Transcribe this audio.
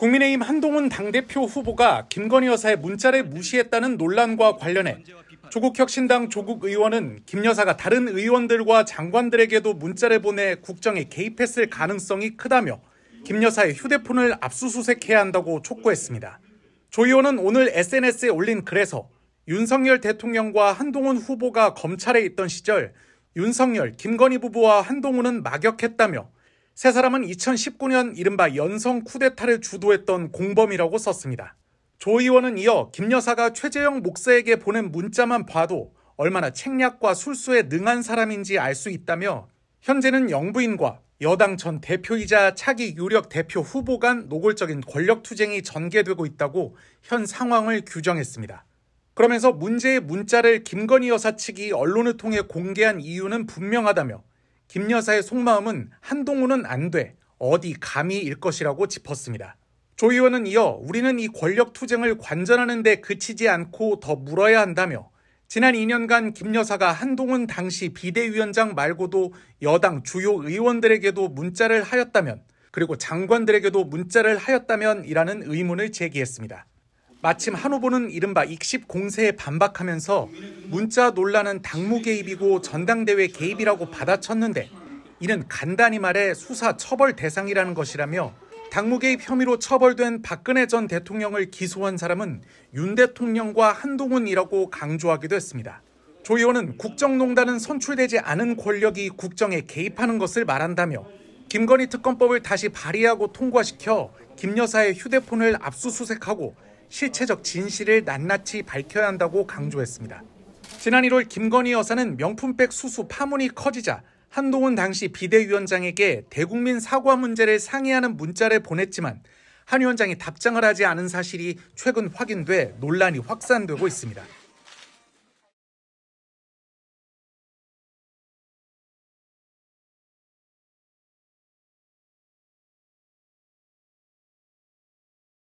국민의힘 한동훈 당대표 후보가 김건희 여사의 문자를 무시했다는 논란과 관련해 조국혁신당 조국 의원은 김 여사가 다른 의원들과 장관들에게도 문자를 보내 국정에 개입했을 가능성이 크다며 김 여사의 휴대폰을 압수수색해야 한다고 촉구했습니다. 조 의원은 오늘 SNS에 올린 글에서 윤석열 대통령과 한동훈 후보가 검찰에 있던 시절 윤석열, 김건희 부부와 한동훈은 막역했다며 세 사람은 2019년 이른바 연성 쿠데타를 주도했던 공범이라고 썼습니다. 조 의원은 이어 김 여사가 최재형 목사에게 보낸 문자만 봐도 얼마나 책략과 술수에 능한 사람인지 알 수 있다며 현재는 영부인과 여당 전 대표이자 차기 유력 대표 후보 간 노골적인 권력 투쟁이 전개되고 있다고 현 상황을 규정했습니다. 그러면서 문제의 문자를 김건희 여사 측이 언론을 통해 공개한 이유는 분명하다며 김 여사의 속마음은 한동훈은 안 돼, 어디 감히일 것이라고 짚었습니다. 조 의원은 이어 우리는 이 권력 투쟁을 관전하는 데 그치지 않고 더 물어야 한다며 지난 2년간 김 여사가 한동훈 당시 비대위원장 말고도 여당 주요 의원들에게도 문자를 하였다면 그리고 장관들에게도 문자를 하였다면이라는 의문을 제기했습니다. 마침 한 후보는 이른바 익십 공세에 반박하면서 문자 논란은 당무 개입이고 전당대회 개입이라고 받아쳤는데 이는 간단히 말해 수사 처벌 대상이라는 것이라며 당무 개입 혐의로 처벌된 박근혜 전 대통령을 기소한 사람은 윤 대통령과 한동훈이라고 강조하기도 했습니다. 조 의원은 국정농단은 선출되지 않은 권력이 국정에 개입하는 것을 말한다며 김건희 특검법을 다시 발의하고 통과시켜 김 여사의 휴대폰을 압수수색하고 실체적 진실을 낱낱이 밝혀야 한다고 강조했습니다. 지난 1월 김건희 여사는 명품백 수수 파문이 커지자 한동훈 당시 비대위원장에게 대국민 사과 문제를 상의하는 문자를 보냈지만 한 위원장이 답장을 하지 않은 사실이 최근 확인돼 논란이 확산되고 있습니다.